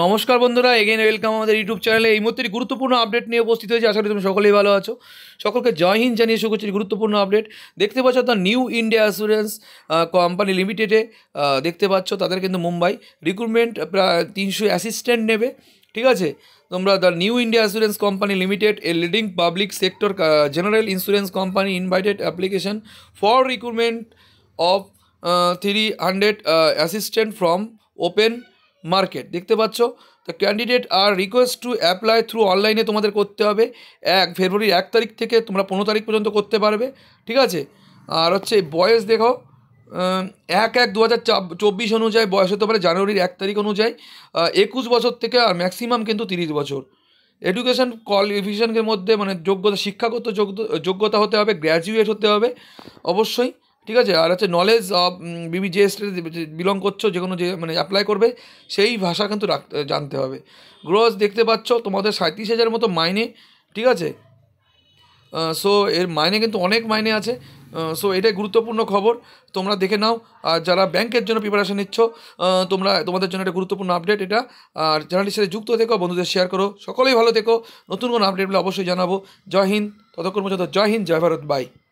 নমস্কার বন্ধুরা again welcome আমাদের ইউটিউব চ্যানেলে এই মুহূর্তে গুরুত্বপূর্ণ আপডেট নিয়ে উপস্থিত হয়েছে আশা করি তুমি সকলেই ভালো আছো সকলকে জয় হিন্দ জানিয়ে শুরু করছি গুরুত্বপূর্ণ আপডেট দেখতে পাচ্ছ the new India assurance company লিমিটেডে দেখতে পাচ্ছ তাদের কিন্তু মুম্বাই রিক্রুটমেন্ট প্রায় তিনশো অ্যাসিস্ট্যান্ট নেবে ঠিক আছে তোমরা the new India assurance company limited a leading public sector general insurance company invited application for recruitment of three hundred assistant from open market দেখতে পাচ্ছ the candidate are request to apply through অনলাইনে তোমাদের করতে হবে এক ফেব্রুয়ারির এক তারিখ থেকে তোমরা পনেরো তারিখ পর্যন্ত করতে পারবে ঠিক আছে আর হচ্ছে বয়স দেখো এক এক দু হাজার চব্বিশ অনুযায়ী বয়স হতে পারে জানুয়ারির এক তারিখ অনুযায়ী একুশ বছর থেকে আর ম্যাক্সিমাম কিন্তু তিরিশ বছর এডুকেশন কোয়ালিফিকেশনের মধ্যে মানে যোগ্যতা শিক্ষাগত যোগ্যতা হতে হবে গ্র্যাজুয়েট হতে হবে অবশ্যই ঠিক আছে আর হচ্ছে নলেজ অফ বিবি যে বিলং করছো যে কোনো যে মানে অ্যাপ্লাই করবে সেই ভাষা কিন্তু জানতে হবে গ্রোস দেখতে পাচ্ছ তোমাদের সাঁত্রিশ হাজার মতো মাইনে ঠিক আছে সো এর মাইনে কিন্তু অনেক মাইনে আছে সো এটাই গুরুত্বপূর্ণ খবর তোমরা দেখে নাও আর যারা ব্যাংকের জন্য প্রিপারেশান নিচ্ছ তোমরা তোমাদের জন্য একটা গুরুত্বপূর্ণ আপডেট এটা আর চ্যানেলটির সাথে যুক্ত থেকো বন্ধুদের শেয়ার করো সকলেই ভালো থেকো নতুন কোনো আপডেটগুলো অবশ্যই জানাবো জয় হিন্দ ততক্ষণ পর্যন্ত জয় হিন্দ জয় ভারত বাই